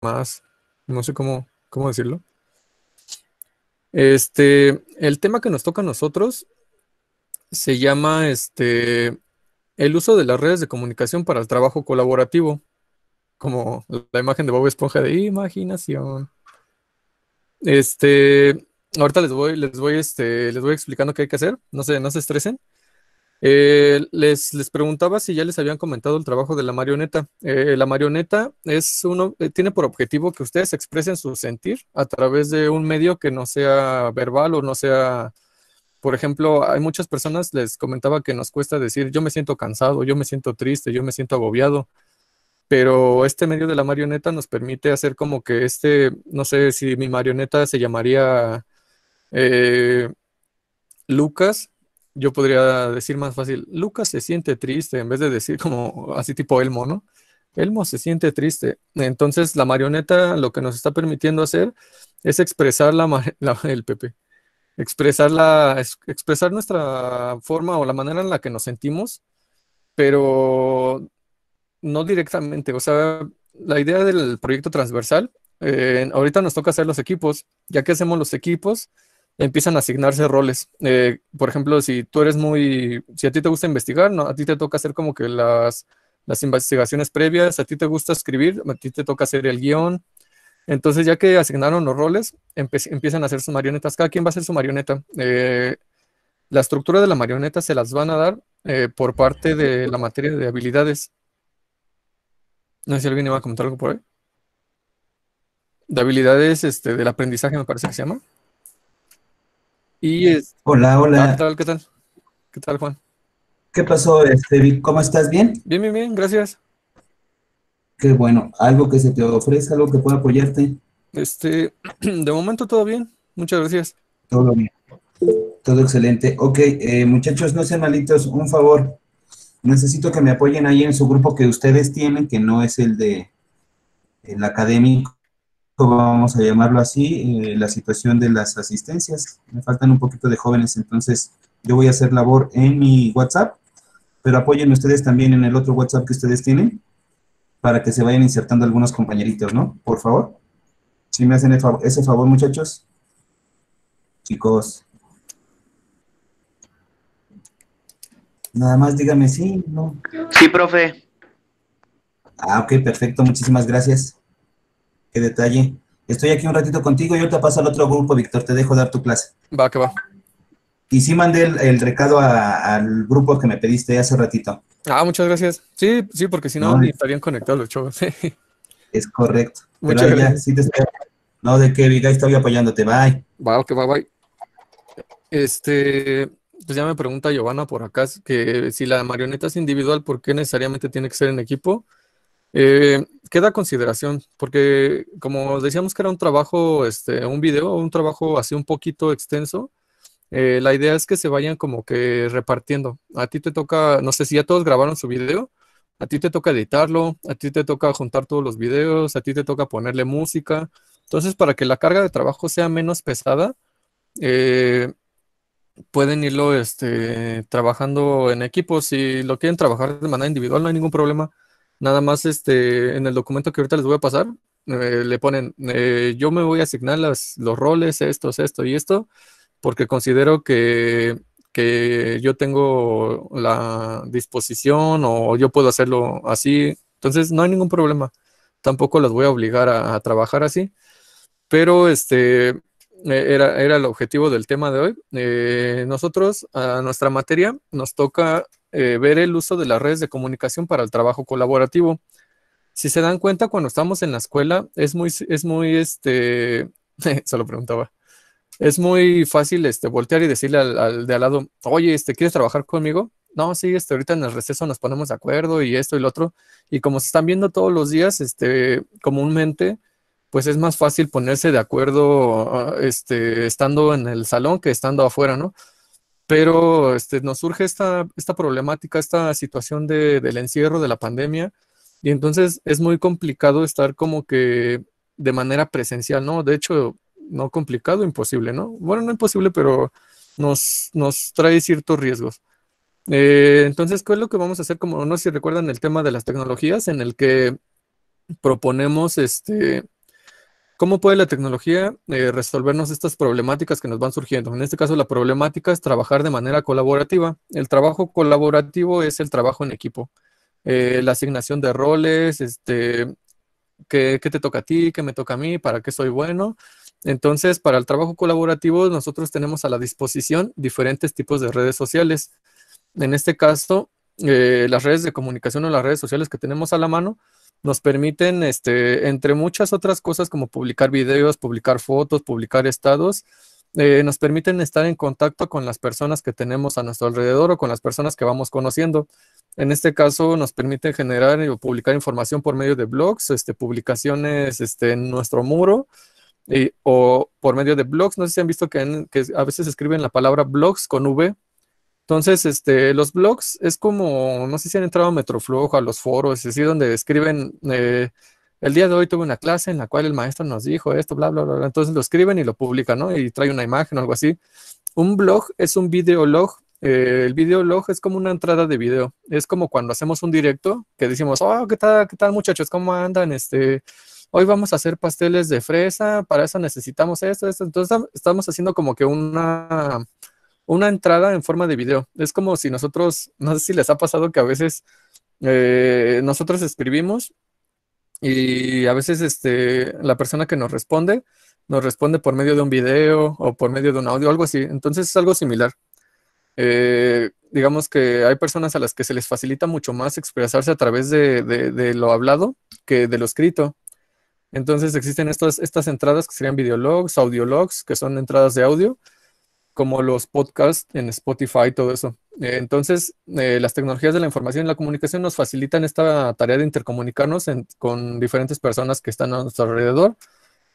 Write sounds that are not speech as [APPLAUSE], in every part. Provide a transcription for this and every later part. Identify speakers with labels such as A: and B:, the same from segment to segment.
A: más, no sé cómo, cómo decirlo. Este, el tema que nos toca a nosotros se llama este, el uso de las redes de comunicación para el trabajo colaborativo, como la imagen de Bob Esponja de imaginación. Este, ahorita les voy, les voy, este, les voy explicando qué hay que hacer, no no se estresen. Eh, les, preguntaba si ya les habían comentado el trabajo de la marioneta. Eh, la marioneta es uno, eh, tiene por objetivo que ustedes expresen su sentir a través de un medio que no sea verbal o no sea, por ejemplo, hay muchas personas, les comentaba que nos cuesta decir yo me siento cansado, yo me siento triste, yo me siento agobiado, pero este medio de la marioneta nos permite hacer como que este, no sé si mi marioneta se llamaría Lucas yo podría decir más fácil, Lucas se siente triste, en vez de decir como así tipo Elmo, ¿no? Elmo se siente triste. Entonces la marioneta lo que nos está permitiendo hacer es expresar la, [LAUGHS] el PP, expresar la, expresar nuestra forma o la manera en la que nos sentimos, pero no directamente. O sea, la idea del proyecto transversal, eh, ahorita nos toca hacer los equipos. Ya que hacemos los equipos, empiezan a asignarse roles. Eh, por ejemplo, si tú eres muy, si a ti te gusta investigar, no, a ti te toca hacer como que las, investigaciones previas, a ti te gusta escribir, a ti te toca hacer el guión. Entonces, ya que asignaron los roles, empiezan a hacer sus marionetas. Cada quien va a hacer su marioneta. Eh, la estructura de la marioneta se las van a dar eh, por parte de la materia de habilidades. No sé si alguien iba a comentar algo por ahí. De habilidades este, del aprendizaje, me parece que se llama. Este, hola, ah, hola. ¿Qué tal? ¿Qué tal? Juan? ¿Qué pasó, este, ¿Cómo estás? ¿Bien? Bien, bien, bien, gracias. Qué bueno. ¿Algo que se te ofrezca, algo que pueda apoyarte? Este, [CLEARS THROAT] de momento todo bien. Muchas gracias. Todo bien. Todo excelente. Ok, eh, muchachos, no sean malitos, un favor. Necesito que me apoyen ahí en su grupo que ustedes tienen, que no es el de el académico vamos a llamarlo así, eh, la situación de las asistencias. Me faltan un poquito de jóvenes, entonces yo voy a hacer labor en mi WhatsApp, pero apoyen ustedes también en el otro WhatsApp que ustedes tienen para que se vayan insertando algunos compañeritos, ¿no? Por favor. Si me hacen ese favor, muchachos. Chicos. Nada más díganme sí, ¿no? Sí, profe. Ah, ok, perfecto. Muchísimas gracias detalle. Estoy aquí un ratito contigo y ahorita paso al otro grupo, Víctor, te dejo dar tu clase. Va, que va. Y sí mandé el, recado al grupo que me pediste hace ratito. Ah, muchas gracias. Sí, sí, porque si no, estarían conectados los [LAUGHS] es correcto. Muchas No, de qué vida, estoy apoyándote. Bye. Va, que va, bye. Este, pues ya me pregunta Giovanna por acá que si la marioneta es individual, ¿por qué necesariamente tiene que ser en equipo? Eh, queda consideración, porque como decíamos que era un trabajo, este, un video, un trabajo así un poquito extenso, eh, la idea es que se vayan como que repartiendo. A ti te toca, no sé si ya todos grabaron su video, a ti te toca editarlo, a ti te toca juntar todos los videos, a ti te toca ponerle música. Entonces, para que la carga de trabajo sea menos pesada, eh, pueden irlo este, trabajando en equipo. Si lo quieren trabajar de manera individual, no hay ningún problema Nada más este, en el documento que ahorita les voy a pasar, eh, le ponen, eh, yo me voy a asignar las, los roles, esto, esto y esto, porque considero que, yo tengo la disposición o yo puedo hacerlo así. Entonces no hay ningún problema. Tampoco los voy a obligar a, trabajar así. Pero este, eh, era, era, el objetivo del tema de hoy. nosotros, a nuestra materia, nos toca eh, ver el uso de las redes de comunicación para el trabajo colaborativo. Si se dan cuenta, cuando estamos en la escuela, es muy, es muy, este, se [LAUGHS] lo preguntaba, es muy fácil este, voltear y decirle al, de al lado, oye, este, ¿quieres trabajar conmigo? No, sí, este, ahorita en el receso nos ponemos de acuerdo y esto y lo otro. Y como se están viendo todos los días, este, comúnmente, pues es más fácil ponerse de acuerdo ah, este, estando en el salón que estando afuera, ¿no? Pero este, nos surge esta, esta problemática, esta situación de, del encierro, de la pandemia, y entonces es muy complicado estar como que de manera presencial, ¿no? De hecho, no complicado, imposible, ¿no? Bueno, no imposible, pero nos, nos trae ciertos riesgos. Eh, entonces, ¿qué es lo que vamos a hacer? Como no sé si recuerdan el tema de las tecnologías, en el que proponemos este, ¿Cómo puede la tecnología eh, resolvernos estas problemáticas que nos van surgiendo? En este caso, la problemática es trabajar de manera colaborativa. El trabajo colaborativo es el trabajo en equipo. Eh, la asignación de roles, este, qué, te toca a ti, qué me toca a mí, para qué soy bueno. Entonces, para el trabajo colaborativo, nosotros tenemos a la disposición diferentes tipos de redes sociales. En este caso, eh, las redes de comunicación o las redes sociales que tenemos a la mano nos permiten, este, entre muchas otras cosas como publicar videos, publicar fotos, publicar estados, eh, nos permiten estar en contacto con las personas que tenemos a nuestro alrededor o con las personas que vamos conociendo. En este caso, nos permiten generar o publicar información por medio de blogs, este, publicaciones este, en nuestro muro y, o por medio de blogs. No sé si han visto que a veces escriben la palabra blogs con V entonces, este, los blogs es como, no sé si han entrado a Metroflujo, a los foros, así donde escriben, eh, el día de hoy tuve una clase en la cual el maestro nos dijo esto, bla, bla, bla, Entonces lo escriben y lo publican, ¿no? Y trae una imagen o algo así. Un blog es un videolog. Eh, el videolog es como una entrada de video. Es como cuando hacemos un directo que decimos, oh, ¿qué tal, qué tal muchachos? ¿Cómo andan? Este, hoy vamos a hacer pasteles de fresa, para eso necesitamos esto, esto. Entonces estamos haciendo como que una una entrada en forma de video. Es como si nosotros, no sé si les ha pasado que a veces eh, nosotros escribimos y a veces este, la persona que nos responde nos responde por medio de un video o por medio de un audio, algo así. Entonces es algo similar. Eh, digamos que hay personas a las que se les facilita mucho más expresarse a través de, lo hablado que de lo escrito. Entonces existen estas entradas que serían videologs, audiologs, que son entradas de audio, como los podcasts en Spotify, todo eso. Eh, entonces, eh, las tecnologías de la información y la comunicación nos facilitan esta tarea de intercomunicarnos con diferentes personas que están a nuestro alrededor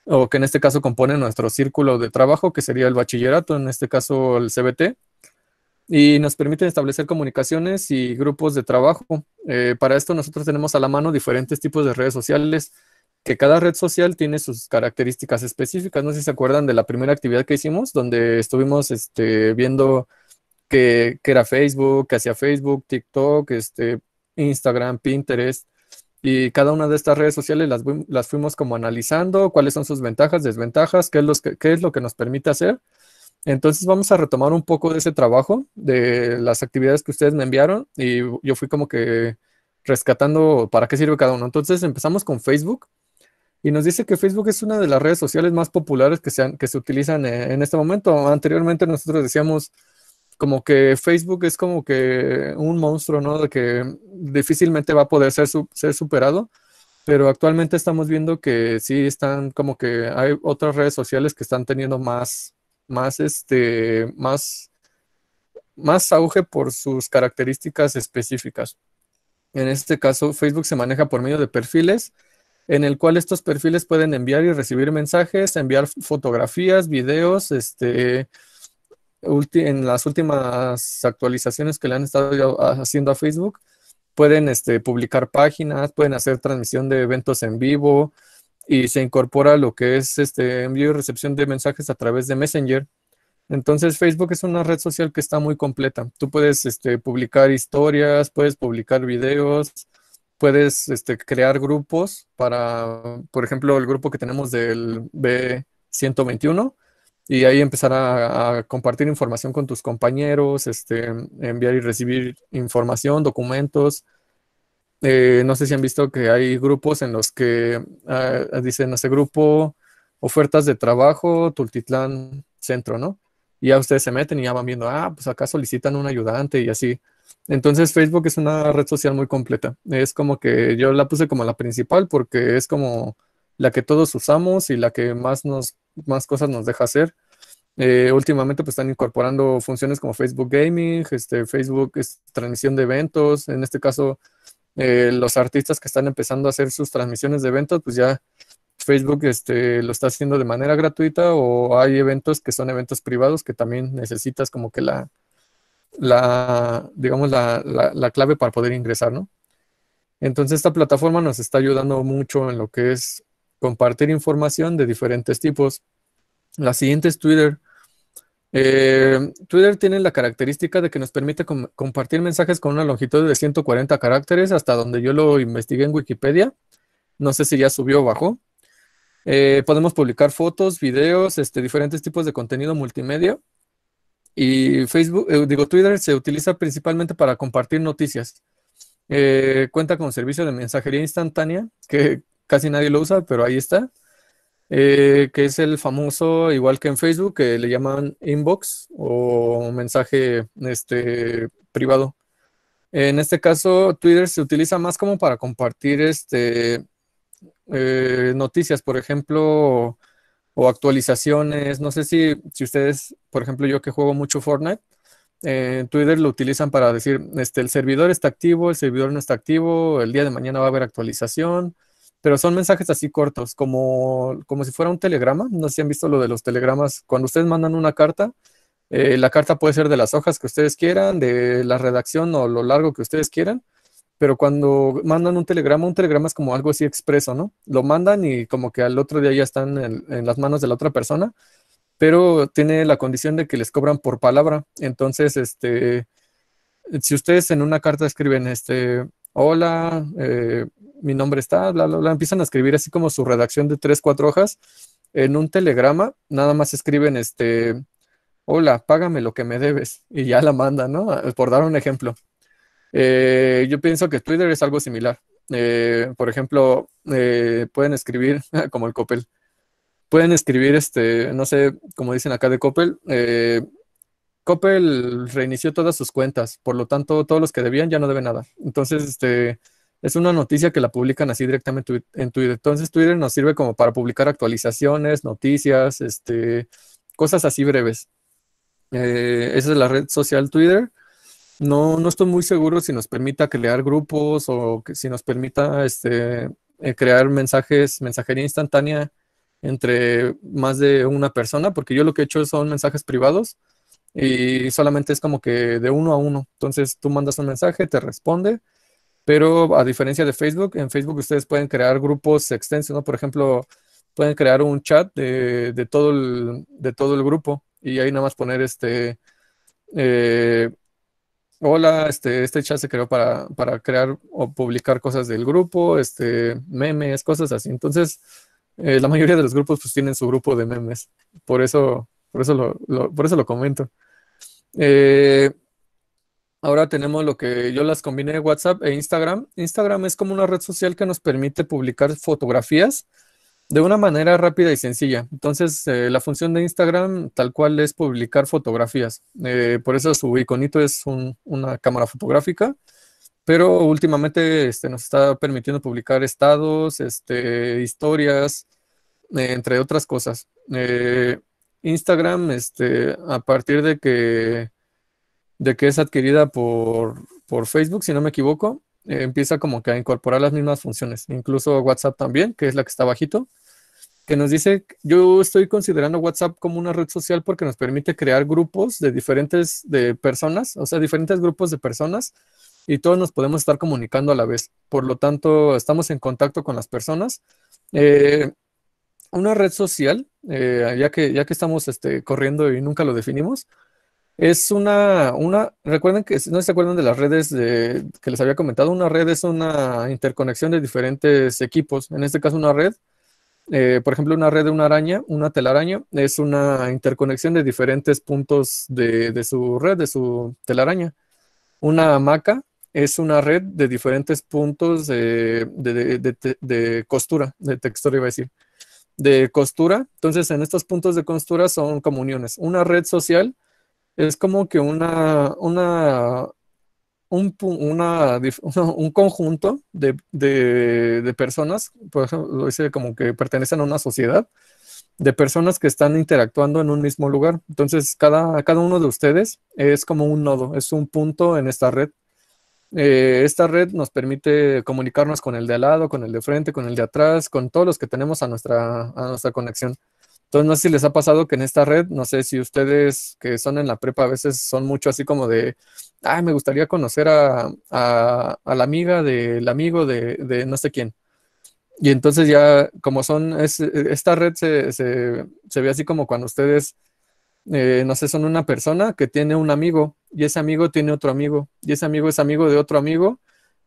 A: o que en este caso componen nuestro círculo de trabajo, que sería el bachillerato, en este caso el CBT, y nos permiten establecer comunicaciones y grupos de trabajo. Eh, para esto nosotros tenemos a la mano diferentes tipos de redes sociales, que cada red social tiene sus características específicas. No sé si se acuerdan de la primera actividad que hicimos, donde estuvimos este, viendo que, era Facebook, qué hacía Facebook, TikTok, este, Instagram, Pinterest. Y cada una de estas redes sociales las, fuimos como analizando, cuáles son sus ventajas, desventajas, qué es, los qué es lo que nos permite hacer. Entonces vamos a retomar un poco de ese trabajo, de las actividades que ustedes me enviaron y yo fui como que rescatando para qué sirve cada uno. Entonces empezamos con Facebook y nos dice que Facebook es una de las redes sociales más populares que se, que se utilizan eh, en este momento. Anteriormente nosotros decíamos como que Facebook es como que un monstruo, ¿no? De que difícilmente va a poder ser, ser superado, pero actualmente estamos viendo que sí están como que hay otras redes sociales que están teniendo más, más, este, más, más auge por sus características específicas. En este caso, Facebook se maneja por medio de perfiles, en el cual estos perfiles pueden enviar y recibir mensajes, enviar fotografías, videos, este, en las últimas actualizaciones que le han estado haciendo a Facebook, pueden este, publicar páginas, pueden hacer transmisión de eventos en vivo y se incorpora lo que es este envío y recepción de mensajes a través de Messenger. Entonces Facebook es una red social que está muy completa. Tú puedes este, publicar historias, puedes publicar videos, puedes este, crear grupos para, por ejemplo, el grupo que tenemos del B121 y ahí empezar a, compartir información con tus compañeros, este, enviar y recibir información, documentos. Eh, no sé si han visto que hay grupos en los que ah, dicen ese grupo ofertas de trabajo, Tultitlán Centro, ¿no? Y ya ustedes se meten y ya van viendo, ah, pues acá solicitan un ayudante y así. Entonces Facebook es una red social muy completa. Es como que yo la puse como la principal porque es como la que todos usamos y la que más, nos, más cosas nos deja hacer. Eh, últimamente pues están incorporando funciones como Facebook Gaming, este, Facebook es transmisión de eventos. En este caso, eh, los artistas que están empezando a hacer sus transmisiones de eventos, pues ya Facebook este, lo está haciendo de manera gratuita o hay eventos que son eventos privados que también necesitas como que la, la, digamos, la, clave para poder ingresar, ¿no? Entonces esta plataforma nos está ayudando mucho en lo que es compartir información de diferentes tipos. La siguiente es Twitter. Eh, Twitter tiene la característica de que nos permite compartir mensajes con una longitud de 140 caracteres, hasta donde yo lo investigué en Wikipedia. No sé si ya subió o bajó. Eh, podemos publicar fotos, videos, este, diferentes tipos de contenido multimedia y Facebook, eh, digo, Twitter se utiliza principalmente para compartir noticias. Eh, cuenta con servicio de mensajería instantánea, que casi nadie lo usa, pero ahí está. Eh, que es el famoso, igual que en Facebook, que le llaman inbox o mensaje este, privado. En este caso, Twitter se utiliza más como para compartir este, noticias, por ejemplo, o actualizaciones. No sé si, si ustedes, por ejemplo, yo que juego mucho Fortnite, eh, en Twitter lo utilizan para decir, este, el servidor está activo, el servidor no está activo, el día de mañana va a haber actualización, pero son mensajes así cortos, como, como si fuera un telegrama. No sé si han visto lo de los telegramas. Cuando ustedes mandan una carta, eh, la carta puede ser de las hojas que ustedes quieran, de la redacción o lo largo que ustedes quieran, pero cuando mandan un telegrama, un telegrama es como algo así expreso, ¿no? Lo mandan y como que al otro día ya están en, las manos de la otra persona, pero tiene la condición de que les cobran por palabra. Entonces, este, si ustedes en una carta escriben, este, hola, eh, mi nombre está, bla, bla, bla, empiezan a escribir así como su redacción de tres, cuatro hojas, en un telegrama nada más escriben, este, hola, págame lo que me debes y ya la mandan, ¿no? Por dar un ejemplo. Eh, yo pienso que Twitter es algo similar. Eh, por ejemplo, eh, pueden escribir, [LAUGHS] como el Coppel, pueden escribir, este, no sé, como dicen acá de Coppel, Coppel reinició todas sus cuentas, por lo tanto, todos los que debían ya no deben nada. Entonces, este, es una noticia que la publican así directamente en Twitter. Entonces, Twitter nos sirve como para publicar actualizaciones, noticias, este, cosas así breves. esa es la red social Twitter no, no estoy muy seguro si nos permita crear grupos o si nos permita este, eh, crear mensajes, mensajería instantánea entre más de una persona, porque yo lo que he hecho son mensajes privados y solamente es como que de uno a uno. Entonces tú mandas un mensaje, te responde, pero a diferencia de Facebook, en Facebook ustedes pueden crear grupos extensos, ¿no? Por ejemplo, pueden crear un chat de, todo, el, de todo el grupo y ahí nada más poner este... Eh, hola, este, este chat se creó para, crear o publicar cosas del grupo, este, memes, cosas así. Entonces, eh, la mayoría de los grupos pues tienen su grupo de memes. Por eso, por eso lo, por eso lo comento. Eh, ahora tenemos lo que yo las combiné WhatsApp e Instagram. Instagram es como una red social que nos permite publicar fotografías de una manera rápida y sencilla. Entonces, eh, la función de Instagram tal cual es publicar fotografías. Eh, por eso su iconito es una cámara fotográfica, pero últimamente este, nos está permitiendo publicar estados, este, historias, eh, entre otras cosas. Instagram, este, a partir de que, de que es adquirida por, por Facebook, si no me equivoco, empieza como que a incorporar las mismas funciones, incluso WhatsApp también, que es la que está bajito, que nos dice, yo estoy considerando WhatsApp como una red social porque nos permite crear grupos de diferentes de personas, o sea, diferentes grupos de personas y todos nos podemos estar comunicando a la vez. Por lo tanto, estamos en contacto con las personas. Eh, una red social, eh, ya, que, ya que estamos este, corriendo y nunca lo definimos, es una, una, recuerden que, no se acuerdan de las redes que les había comentado, una red es una interconexión de diferentes equipos, en este caso una red eh, por ejemplo, una red de una araña, una telaraña, es una interconexión de diferentes puntos de, su red, de su telaraña. Una hamaca es una red de diferentes puntos de, de costura, de textura iba a decir, de costura. Entonces, en estos puntos de costura son comuniones. Una red social es como que una, una [LAUGHS] un, conjunto de, personas, por ejemplo, dice como que pertenecen a una sociedad, de personas que están interactuando en un mismo lugar. Entonces, cada, cada uno de ustedes es como un nodo, es un punto en esta red. Eh, esta red nos permite comunicarnos con el de al lado, con el de frente, con el de atrás, con todos los que tenemos a nuestra, a nuestra conexión. Entonces, no sé si les ha pasado que en esta red, no sé si ustedes que son en la prepa a veces son mucho así como de, ay, me gustaría conocer a, a, la amiga del amigo de, no sé quién. Y entonces ya, como son, es, esta red se, ve así como cuando ustedes, eh, no sé, son una persona que tiene un amigo y ese amigo tiene otro amigo y ese amigo es amigo de otro amigo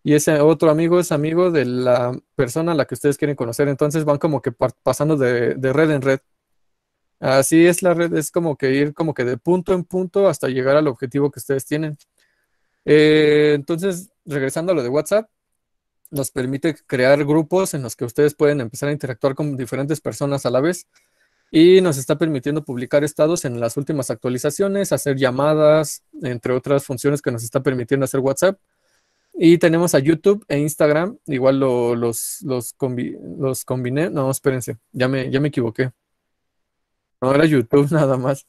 A: y ese otro amigo es amigo de la persona a la que ustedes quieren conocer. Entonces van como que pasando de red en red. Así es la red, es como que ir como que de punto en punto hasta llegar al objetivo que ustedes tienen. Eh, entonces, regresando a lo de WhatsApp, nos permite crear grupos en los que ustedes pueden empezar a interactuar con diferentes personas a la vez y nos está permitiendo publicar estados en las últimas actualizaciones, hacer llamadas, entre otras funciones que nos está permitiendo hacer WhatsApp. Y tenemos a YouTube e Instagram, igual los, los, los combiné, no, espérense, ya me, ya me equivoqué. No era YouTube [LAUGHS] nada más.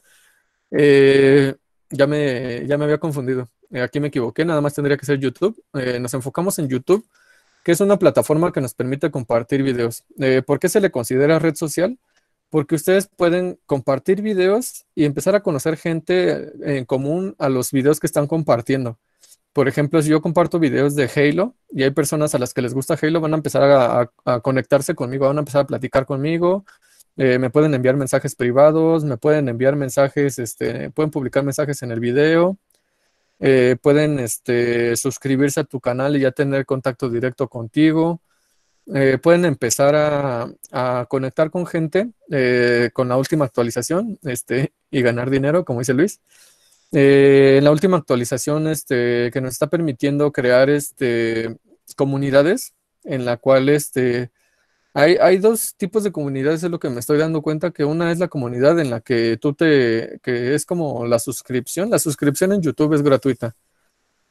A: Eh, ya, me, ya me había confundido. Eh, aquí me equivoqué, nada más tendría que ser YouTube. Eh, nos enfocamos en YouTube, que es una plataforma que nos permite compartir videos. ¿Por qué se le considera red social? Porque ustedes pueden compartir videos y empezar a conocer gente en común a los videos que están compartiendo. Por ejemplo, si yo comparto videos de Halo y hay personas a las que les gusta Halo, van a empezar a conectarse conmigo, van a empezar a platicar conmigo, eh, me pueden enviar mensajes privados, me pueden enviar mensajes, este, pueden publicar mensajes en el video, eh, pueden este, suscribirse a tu canal y ya tener contacto directo contigo. Eh, pueden empezar a, conectar con gente con la última actualización este, y ganar dinero, como dice Luis. Eh, la última actualización este, que nos está permitiendo crear este, comunidades en la cual este, hay, dos tipos de comunidades, es lo que me estoy dando cuenta, que una es la comunidad en la que tú te, que es como la suscripción, la suscripción en YouTube es gratuita,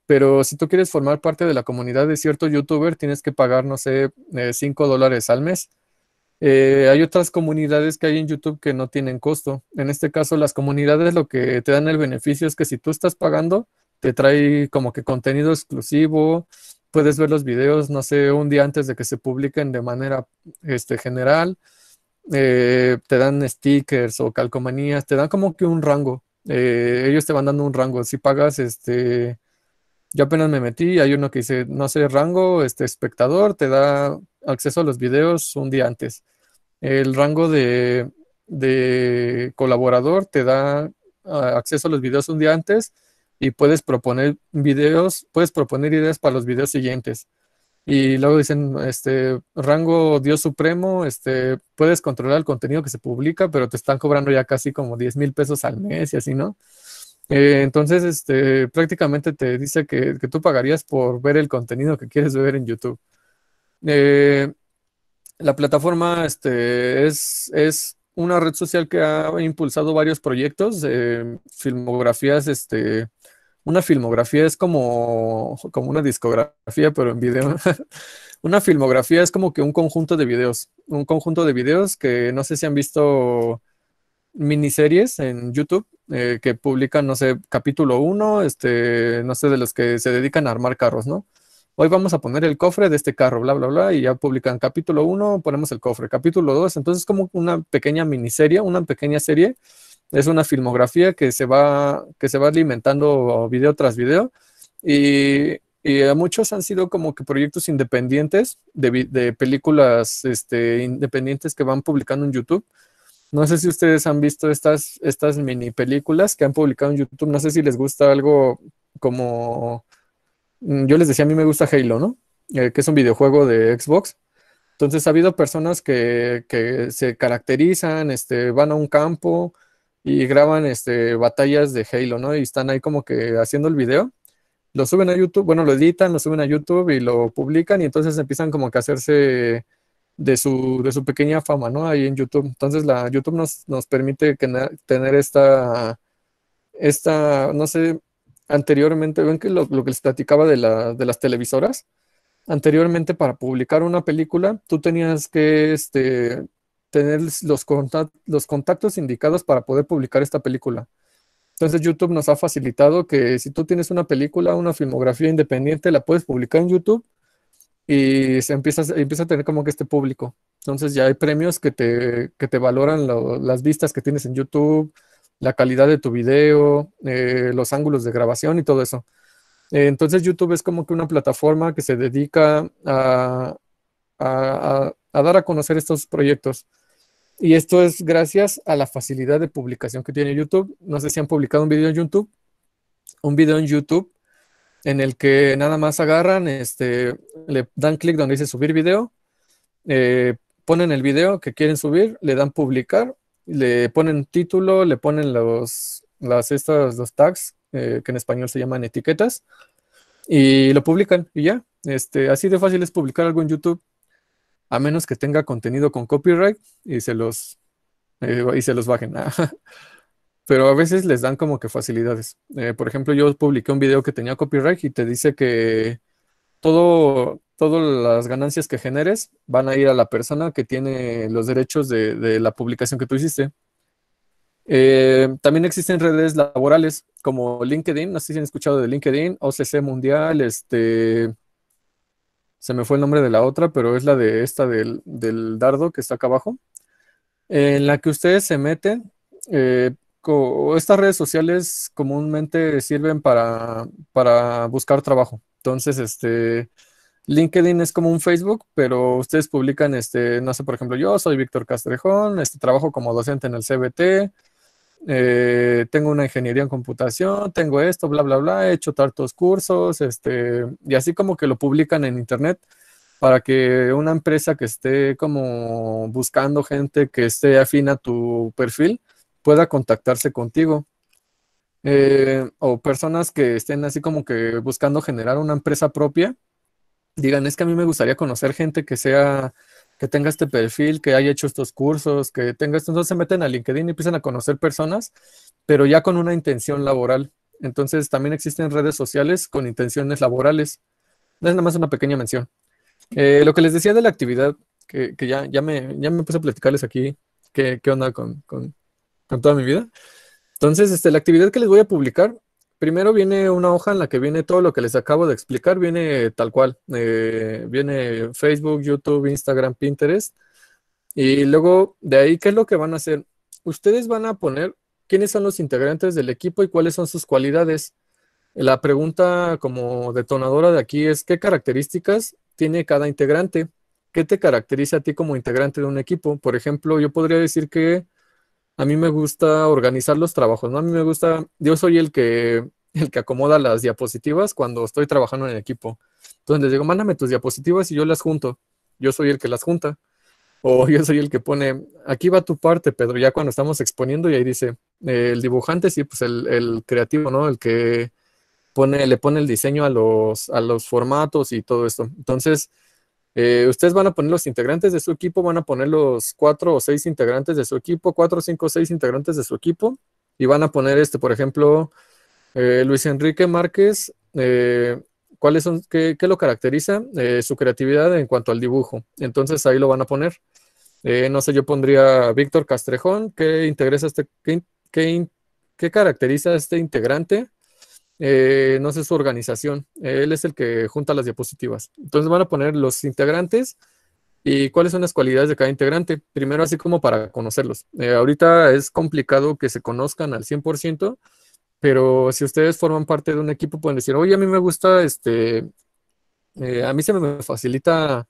A: pero si tú quieres formar parte de la comunidad de cierto youtuber, tienes que pagar, no sé, 5 eh, dólares al mes. Eh, hay otras comunidades que hay en YouTube que no tienen costo. En este caso, las comunidades lo que te dan el beneficio es que si tú estás pagando, te trae como que contenido exclusivo, puedes ver los videos, no sé, un día antes de que se publiquen de manera este, general. Eh, te dan stickers o calcomanías, te dan como que un rango. Eh, ellos te van dando un rango. Si pagas, este, yo apenas me metí, hay uno que dice, no sé, rango, este espectador, te da acceso a los videos un día antes. El rango de, de colaborador te da ah, acceso a los videos un día antes y puedes proponer videos, puedes proponer ideas para los videos siguientes. Y luego dicen, este, rango Dios Supremo, este, puedes controlar el contenido que se publica, pero te están cobrando ya casi como 10 mil pesos al mes y así, ¿no? Eh, entonces, este, prácticamente te dice que, tú pagarías por ver el contenido que quieres ver en YouTube. Eh, la plataforma este, es, es una red social que ha impulsado varios proyectos, eh, filmografías este, una filmografía es como, como una discografía, pero en video. [LAUGHS] una filmografía es como que un conjunto de videos, un conjunto de videos que no sé si han visto miniseries en YouTube eh, que publican, no sé, capítulo 1, este, no sé, de los que se dedican a armar carros, ¿no? Hoy vamos a poner el cofre de este carro, bla, bla, bla, y ya publican capítulo 1, ponemos el cofre, capítulo 2, entonces es como una pequeña miniserie, una pequeña serie es una filmografía que se va, que se va alimentando video tras video y, a muchos han sido como que proyectos independientes de, películas este, independientes que van publicando en YouTube. No sé si ustedes han visto estas, estas mini películas que han publicado en YouTube. No sé si les gusta algo como... Mm, yo les decía, a mí me gusta Halo, ¿no? Eh, que es un videojuego de Xbox. Entonces ha habido personas que, se caracterizan, este, van a un campo, y graban este, batallas de Halo, ¿no? Y están ahí como que haciendo el video, lo suben a YouTube, bueno, lo editan, lo suben a YouTube y lo publican y entonces empiezan como que a hacerse de su, de su pequeña fama, ¿no? Ahí en YouTube. Entonces la YouTube nos, nos permite tener esta, esta, no sé, anteriormente, ven que lo, lo que les platicaba de, las televisoras, anteriormente para publicar una película, tú tenías que, este, tener los, los contactos indicados para poder publicar esta película. Entonces YouTube nos ha facilitado que si tú tienes una película, una filmografía independiente, la puedes publicar en YouTube y se empieza, empieza a tener como que este público. Entonces ya hay premios que te, te valoran las vistas que tienes en YouTube, la calidad de tu video, eh, los ángulos de grabación y todo eso. Eh, entonces YouTube es como que una plataforma que se dedica a dar a conocer estos proyectos. Y esto es gracias a la facilidad de publicación que tiene YouTube. No sé si han publicado un video en YouTube, un video en YouTube en el que nada más agarran, este, le dan clic donde dice subir video, eh, ponen el video que quieren subir, le dan publicar, le ponen título, le ponen los, las, estas, los tags, eh, que en español se llaman etiquetas, y lo publican y ya. Este, así de fácil es publicar algo en YouTube a menos que tenga contenido con copyright y se los, eh, y se los bajen. [LAUGHS] Pero a veces les dan como que facilidades. Eh, por ejemplo, yo publiqué un video que tenía copyright y te dice que todo, todas las ganancias que generes van a ir a la persona que tiene los derechos de, la publicación que tú hiciste. Eh, también existen redes laborales como LinkedIn, no sé si han escuchado de LinkedIn, OCC Mundial, este, se me fue el nombre de la otra, pero es la de esta del, dardo que está acá abajo, en la que ustedes se meten. Eh, estas redes sociales comúnmente sirven para, para buscar trabajo. Entonces, este, LinkedIn es como un Facebook, pero ustedes publican, este, no sé, por ejemplo, yo soy Víctor Castrejón, este, trabajo como docente en el CBT, eh, tengo una ingeniería en computación, tengo esto, bla, bla, bla, he hecho tantos cursos, este, y así como que lo publican en internet para que una empresa que esté como buscando gente que esté afín a tu perfil pueda contactarse contigo. Eh, o personas que estén así como que buscando generar una empresa propia, digan, es que a mí me gustaría conocer gente que sea que tenga este perfil, que haya hecho estos cursos, que tenga esto. Entonces se meten a LinkedIn y empiezan a conocer personas, pero ya con una intención laboral. Entonces también existen redes sociales con intenciones laborales. Es nada más una pequeña mención. Eh, lo que les decía de la actividad, que, ya, ya, me, ya me puse a platicarles aquí qué, qué onda con, con, toda mi vida. Entonces, este, la actividad que les voy a publicar primero viene una hoja en la que viene todo lo que les acabo de explicar, viene tal cual, eh, viene Facebook, YouTube, Instagram, Pinterest. Y luego de ahí, ¿qué es lo que van a hacer? Ustedes van a poner quiénes son los integrantes del equipo y cuáles son sus cualidades. La pregunta como detonadora de aquí es, ¿qué características tiene cada integrante? ¿Qué te caracteriza a ti como integrante de un equipo? Por ejemplo, yo podría decir que a mí me gusta organizar los trabajos, ¿no? A mí me gusta, yo soy el que, el que acomoda las diapositivas cuando estoy trabajando en equipo. Entonces digo, mándame tus diapositivas y yo las junto. Yo soy el que las junta. O [LAUGHS] yo soy el que pone, aquí va tu parte, Pedro, ya cuando estamos exponiendo y ahí dice, eh, el dibujante, sí, pues el, el, creativo, ¿no? El que pone, le pone el diseño a los, a los formatos y todo esto. Entonces, eh, ustedes van a poner los integrantes de su equipo, van a poner los cuatro o seis integrantes de su equipo, cuatro, cinco, seis integrantes de su equipo, y van a poner este, por ejemplo, eh, Luis Enrique Márquez, eh, ¿cuáles son, qué, lo caracteriza? su creatividad en cuanto al dibujo. Entonces ahí lo van a poner. no sé, yo pondría Víctor Castrejón, ¿qué, integra este, qué, caracteriza este integrante? Eh, no sé su organización. Él es el que junta las diapositivas. Entonces van a poner los integrantes y cuáles son las cualidades de cada integrante. Primero, así como para conocerlos. Eh, ahorita es complicado que se conozcan al 100%, pero si ustedes forman parte de un equipo, pueden decir, oye, a mí me gusta, este, eh, a mí se me facilita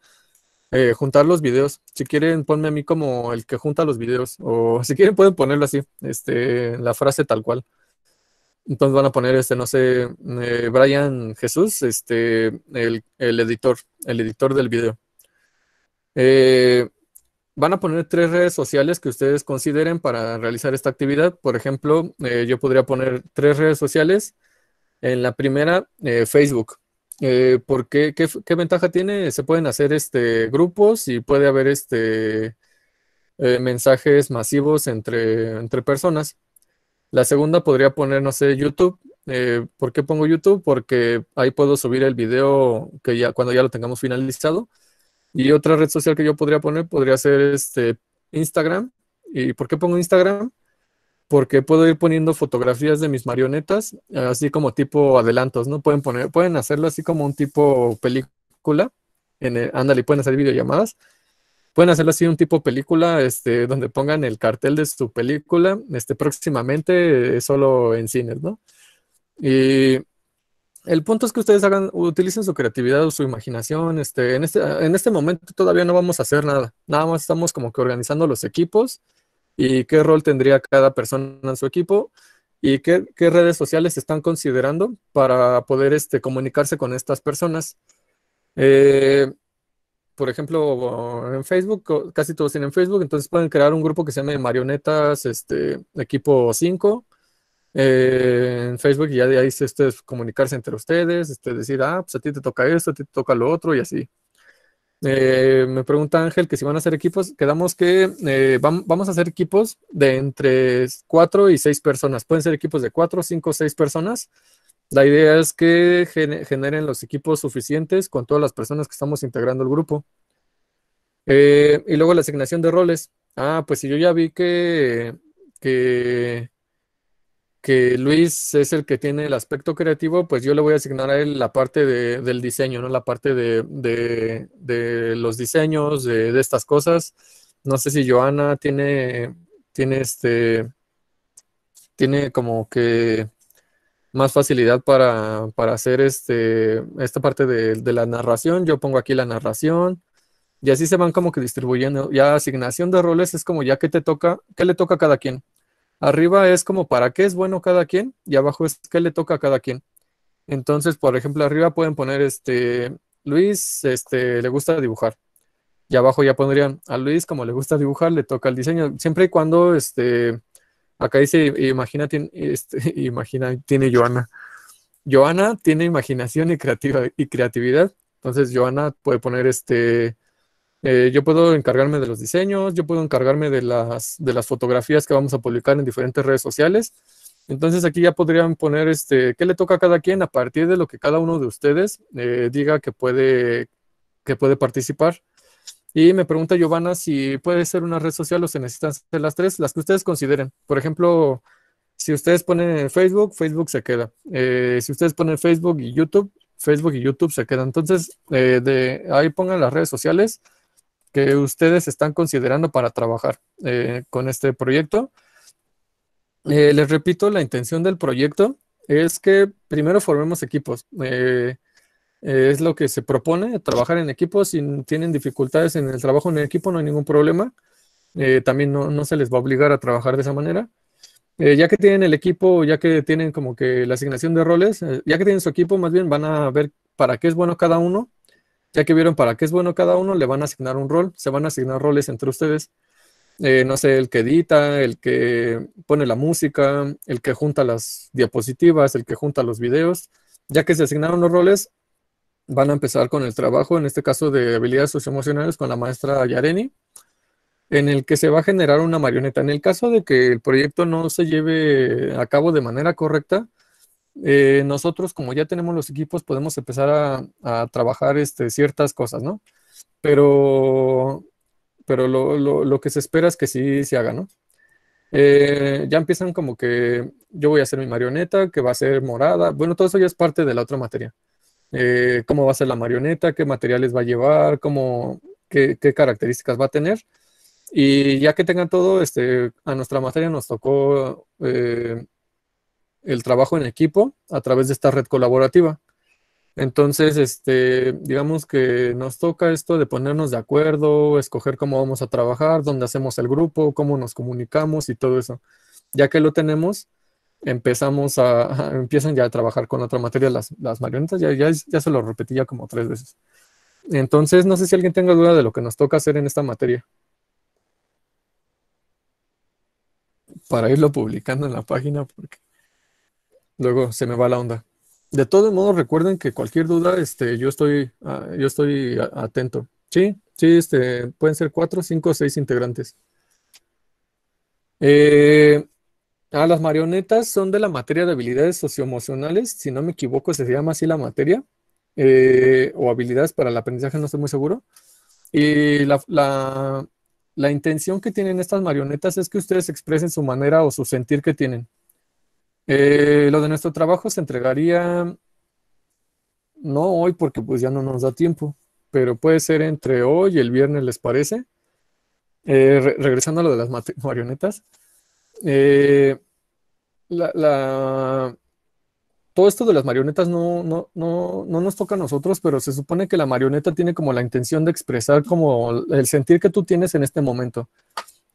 A: juntar los videos. Si quieren, ponme a mí como el que junta los videos. O si quieren, pueden ponerlo así, este, la frase tal cual. Entonces van a poner, este, no sé, eh, Brian Jesús, este, el, editor, el editor del video. Eh, van a poner tres redes sociales que ustedes consideren para realizar esta actividad. Por ejemplo, eh, yo podría poner tres redes sociales. En la primera, Facebook. ¿Por qué? qué? ventaja tiene? Se pueden hacer este, grupos y puede haber este, mensajes masivos entre, entre personas. La segunda podría poner, no sé, YouTube. Eh, ¿Por qué pongo YouTube? Porque ahí puedo subir el video que ya cuando ya lo tengamos finalizado. Y otra red social que yo podría poner podría ser este Instagram. ¿Y por qué pongo Instagram? Porque puedo ir poniendo fotografías de mis marionetas, así como tipo adelantos, ¿no? Pueden poner, pueden hacerlo así como un tipo película. En ándale, pueden hacer videollamadas Pueden hacerlo así un tipo película, este, donde pongan el cartel de su película, este, próximamente eh, solo en cines, ¿no? Y el punto es que ustedes hagan, utilicen su creatividad o su imaginación. Este, en, este, en este momento todavía no vamos a hacer nada. Nada más estamos como que organizando los equipos y qué rol tendría cada persona en su equipo y qué, redes sociales están considerando para poder este, comunicarse con estas personas. Eh, por ejemplo, en Facebook, casi todos tienen Facebook, entonces pueden crear un grupo que se llame Marionetas este, Equipo 5 eh, en Facebook y ya de ahí se, este, comunicarse entre ustedes, este, decir, ah, pues a ti te toca esto, a ti te toca lo otro y así. Eh, me pregunta Ángel que si van a hacer equipos, quedamos que eh, vamos a hacer equipos de entre 4 y 6 personas. Pueden ser equipos de 4, 5, 6 personas la idea es que generen los equipos suficientes con todas las personas que estamos integrando el grupo. Eh, y luego la asignación de roles. Ah, pues si yo ya vi que, que, Luis es el que tiene el aspecto creativo, pues yo le voy a asignar a él la parte del diseño, ¿no? La parte de, de los diseños, de, estas cosas. No sé si Joana tiene, tiene este, tiene como que más facilidad para, hacer este, esta parte de, la narración. Yo pongo aquí la narración y así se van como que distribuyendo. Ya asignación de roles es como ya que te toca, qué le toca a cada quien. Arriba es como para qué es bueno cada quien y abajo es qué le toca a cada quien. Entonces, por ejemplo, arriba pueden poner este Luis, este le gusta dibujar. Y abajo ya pondrían a Luis como le gusta dibujar, le toca el diseño, siempre y cuando este Acá dice, imagina, tiene, este, [LAUGHS] imagina, tiene Joana. Joana tiene imaginación y, creativa, y creatividad. Entonces, Joana puede poner este. Eh, yo puedo encargarme de los diseños, yo puedo encargarme de las, de las fotografías que vamos a publicar en diferentes redes sociales. Entonces aquí ya podrían poner este, qué le toca a cada quien a partir de lo que cada uno de ustedes eh, diga que puede, que puede participar. Y me pregunta Giovanna si puede ser una red social o se necesitan ser las tres, las que ustedes consideren. Por ejemplo, si ustedes ponen Facebook, Facebook se queda. Eh, si ustedes ponen Facebook y YouTube, Facebook y YouTube se quedan. Entonces, eh, de ahí pongan las redes sociales que ustedes están considerando para trabajar eh, con este proyecto. les repito, la intención del proyecto es que primero formemos equipos. Eh, es lo que se propone, trabajar en equipo. Si tienen dificultades en el trabajo en el equipo, no hay ningún problema. Eh, también no, se les va a obligar a trabajar de esa manera. Eh, ya que tienen el equipo, ya que tienen como que la asignación de roles, ya que tienen su equipo, más bien van a ver para qué es bueno cada uno. Ya que vieron para qué es bueno cada uno, le van a asignar un rol, se van a asignar roles entre ustedes. no sé, el que edita, el que pone la música, el que junta las diapositivas, el que junta los videos. Ya que se asignaron los roles, van a empezar con el trabajo, en este caso de habilidades socioemocionales con la maestra Yareni, en el que se va a generar una marioneta. En el caso de que el proyecto no se lleve a cabo de manera correcta, eh, nosotros como ya tenemos los equipos podemos empezar a, trabajar este, ciertas cosas, ¿no? Pero, pero lo, que se espera es que sí se haga, ¿no? Eh, ya empiezan como que yo voy a hacer mi marioneta, que va a ser morada, bueno, todo eso ya es parte de la otra materia. Eh, cómo va a ser la marioneta, qué materiales va a llevar, cómo, qué, características va a tener. Y ya que tengan todo, este, a nuestra materia nos tocó eh, el trabajo en equipo a través de esta red colaborativa. Entonces, este, digamos que nos toca esto de ponernos de acuerdo, escoger cómo vamos a trabajar, dónde hacemos el grupo, cómo nos comunicamos y todo eso. Ya que lo tenemos, empezamos a, empiezan ya a trabajar con otra materia las, las marionetas, ya, ya, se lo repetí ya como tres veces. Entonces, no sé si alguien tenga duda de lo que nos toca hacer en esta materia. Para irlo publicando en la página, porque luego se me va la onda. De todo modo, recuerden que cualquier duda, este, yo estoy, ah, yo estoy atento. Sí, sí, este, pueden ser cuatro, cinco, seis integrantes. Eh, Ah, las marionetas son de la materia de habilidades socioemocionales, si no me equivoco, se llama así la materia, eh, o habilidades para el aprendizaje, no estoy muy seguro. Y la, intención que tienen estas marionetas es que ustedes expresen su manera o su sentir que tienen. Eh, lo de nuestro trabajo se entregaría, no hoy porque pues ya no nos da tiempo, pero puede ser entre hoy y el viernes, ¿les parece? Eh, regresando a lo de las marionetas, eh, la, todo esto de las marionetas no, no, no, no, nos toca a nosotros, pero se supone que la marioneta tiene como la intención de expresar como el sentir que tú tienes en este momento.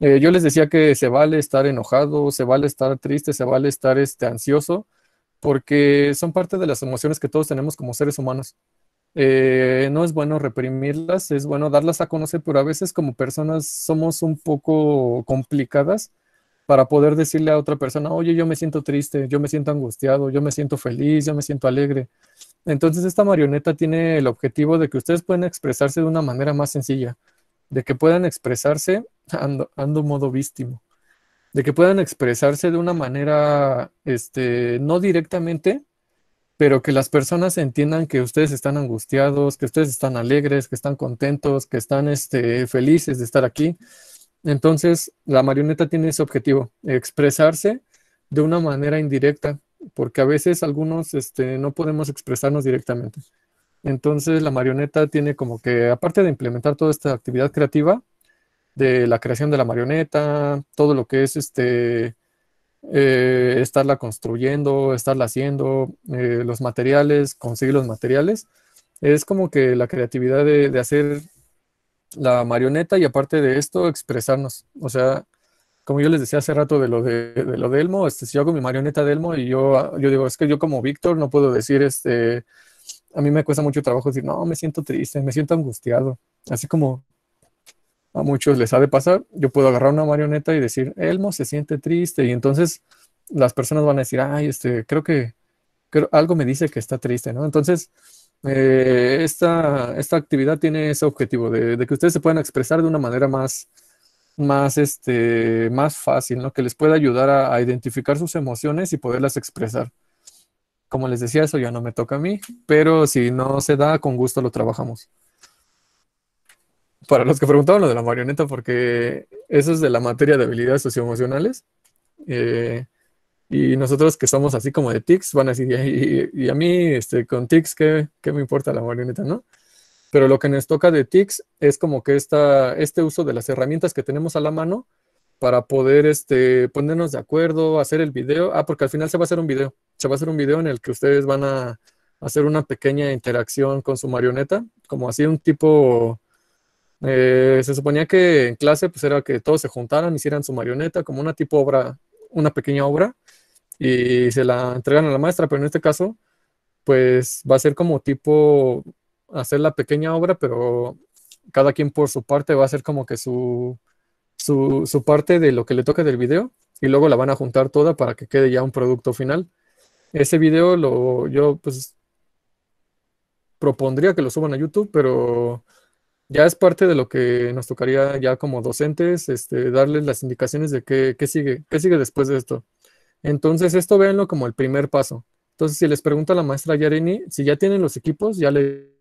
A: Eh, yo les decía que se vale estar enojado, se vale estar triste, se vale estar este, ansioso, porque son parte de las emociones que todos tenemos como seres humanos. Eh, no es bueno reprimirlas, es bueno darlas a conocer, pero a veces como personas somos un poco complicadas para poder decirle a otra persona, oye, yo me siento triste, yo me siento angustiado, yo me siento feliz, yo me siento alegre. Entonces esta marioneta tiene el objetivo de que ustedes puedan expresarse de una manera más sencilla, de que puedan expresarse, ando, un modo vístimo, de que puedan expresarse de una manera, este, no directamente, pero que las personas entiendan que ustedes están angustiados, que ustedes están alegres, que están contentos, que están este, felices de estar aquí. Entonces, la marioneta tiene ese objetivo, expresarse de una manera indirecta, porque a veces algunos este, no podemos expresarnos directamente. Entonces, la marioneta tiene como que, aparte de implementar toda esta actividad creativa, de la creación de la marioneta, todo lo que es este, eh, estarla construyendo, estarla haciendo, eh, los materiales, conseguir los materiales, es como que la creatividad de hacer la marioneta y aparte de esto, expresarnos. O sea, como yo les decía hace rato de lo de, lo de Elmo, este, si yo hago mi marioneta de Elmo y yo, ah, yo digo, es que yo como Víctor no puedo decir, este, a mí me cuesta mucho trabajo decir, no, me siento triste, me siento angustiado. Así como a muchos les ha de pasar, yo puedo agarrar una marioneta y decir, Elmo se siente triste y entonces las personas van a decir, ay, este, creo que, creo, algo me dice que está triste, ¿no? Entonces, eh, esta, esta actividad tiene ese objetivo de, que ustedes se puedan expresar de una manera más, más, este, más fácil, ¿no? que les pueda ayudar a, identificar sus emociones y poderlas expresar. Como les decía, eso ya no me toca a mí, pero si no se da, con gusto lo trabajamos. Para los que preguntaban lo de la marioneta, porque eso es de la materia de habilidades socioemocionales. Eh, y nosotros que somos así como de tics, van a decir, y, a mí este, con tics, ¿qué, me importa la marioneta, no? Pero lo que nos toca de tics es como que esta, este uso de las herramientas que tenemos a la mano para poder este, ponernos de acuerdo, hacer el video. Ah, porque al final se va a hacer un video. Se va a hacer un video en el que ustedes van a hacer una pequeña interacción con su marioneta, como así un tipo... Eh, se suponía que en clase pues era que todos se juntaran, hicieran su marioneta como una tipo obra, una pequeña obra, y se la entregan a la maestra, pero en este caso, pues va a ser como tipo hacer la pequeña obra, pero cada quien por su parte va a hacer como que su, su, su parte de lo que le toque del video y luego la van a juntar toda para que quede ya un producto final. Ese video lo yo pues propondría que lo suban a YouTube, pero ya es parte de lo que nos tocaría ya como docentes, este, darles las indicaciones de qué, qué sigue, qué sigue después de esto. Entonces, esto véanlo como el primer paso. Entonces, si les pregunta a la maestra Yareni, si ya tienen los equipos, ya le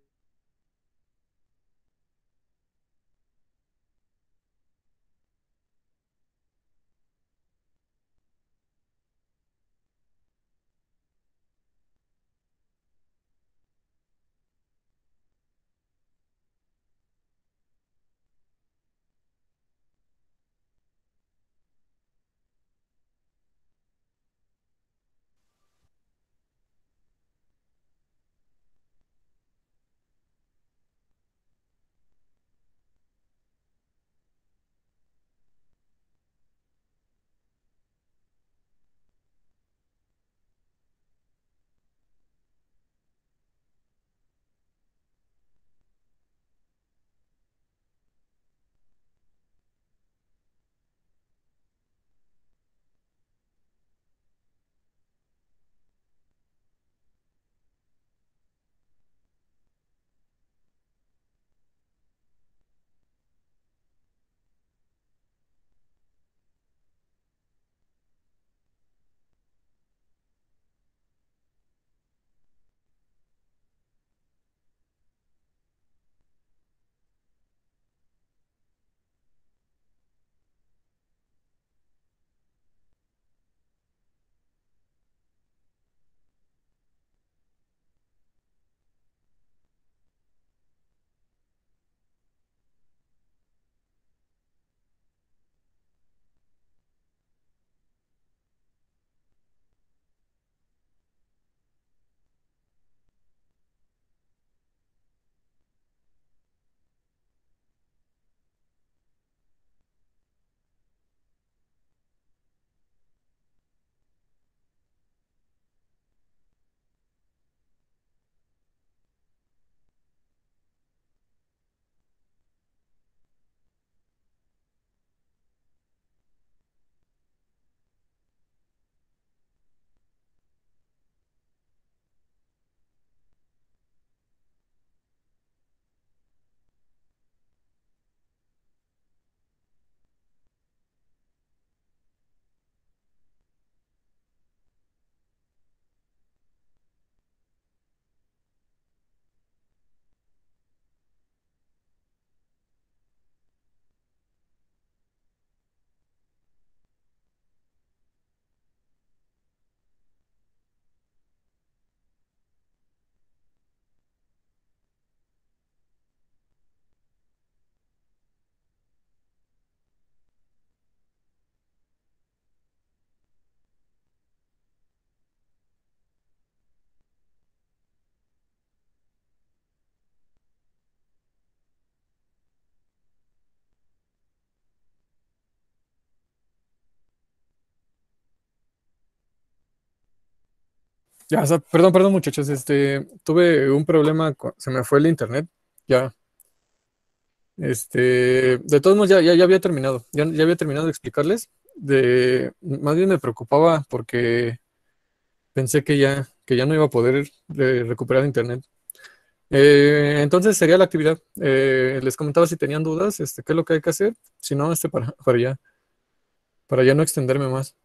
A: perdón, perdón, muchachos. Este, tuve un problema, se me fue el internet. Ya. Este, de todos modos, ya, ya, había terminado. Ya, ya, había terminado de explicarles. De, más bien me preocupaba porque pensé que ya, que ya no iba a poder eh, recuperar internet. Eh, entonces sería la actividad. Eh, les comentaba si tenían dudas, este, qué es lo que hay que hacer. Si no, este para, para para ya no extenderme más.